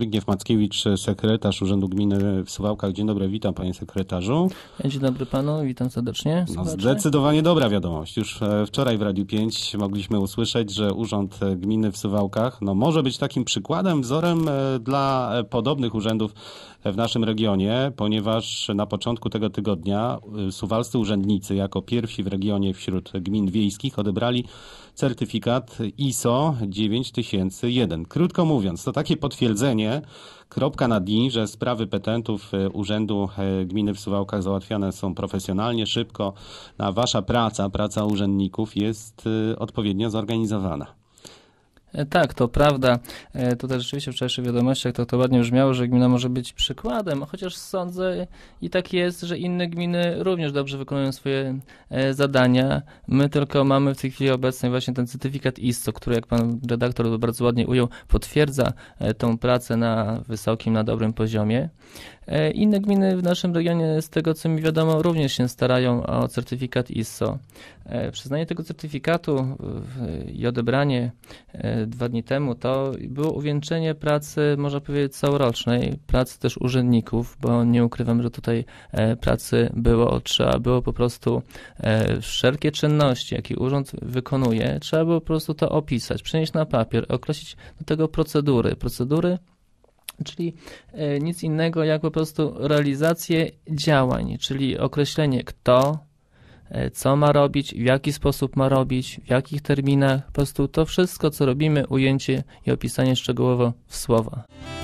Zbigniew Mackiewicz, sekretarz Urzędu Gminy w Suwałkach. Dzień dobry, witam panie sekretarzu. Dzień dobry panu, witam serdecznie. No, zdecydowanie dobra wiadomość. Już e, wczoraj w Radiu 5 mogliśmy usłyszeć, że Urząd Gminy w Suwałkach no, może być takim przykładem, wzorem e, dla e, podobnych urzędów w naszym regionie, ponieważ na początku tego tygodnia y, suwalscy urzędnicy jako pierwsi w regionie wśród gmin wiejskich odebrali certyfikat ISO 9001. Krótko mówiąc, to takie potwierdzenie, kropka na dni, że sprawy petentów y, Urzędu y, Gminy w Suwałkach załatwiane są profesjonalnie, szybko, a wasza praca, praca urzędników jest odpowiednio zorganizowana. E, tak, to prawda. E, Tutaj rzeczywiście w wczorajszych wiadomościach to, tak to ładnie brzmiało, że gmina może być przykładem, chociaż sądzę i tak jest, że inne gminy również dobrze wykonują swoje e, zadania. My tylko mamy w tej chwili obecnej właśnie ten certyfikat ISO, który jak pan redaktor bardzo ładnie ujął, potwierdza tą pracę na wysokim, na dobrym poziomie. E, inne gminy w naszym regionie, z tego co mi wiadomo, również się starają o certyfikat ISO. E, przyznanie tego certyfikatu i odebranie e, dwa dni temu to było uwieńczenie pracy, można powiedzieć, całorocznej, pracy też urzędników, bo nie ukrywam, że tutaj pracy było, trzeba było po prostu wszelkie czynności, jakie urząd wykonuje, trzeba było po prostu to opisać, przenieść na papier, określić do tego procedury. Procedury czyli e, nic innego jak po prostu realizację działań, czyli określenie kto, e, co ma robić, w jaki sposób ma robić, w jakich terminach, po prostu to wszystko, co robimy, ujęcie i opisanie szczegółowo w słowa.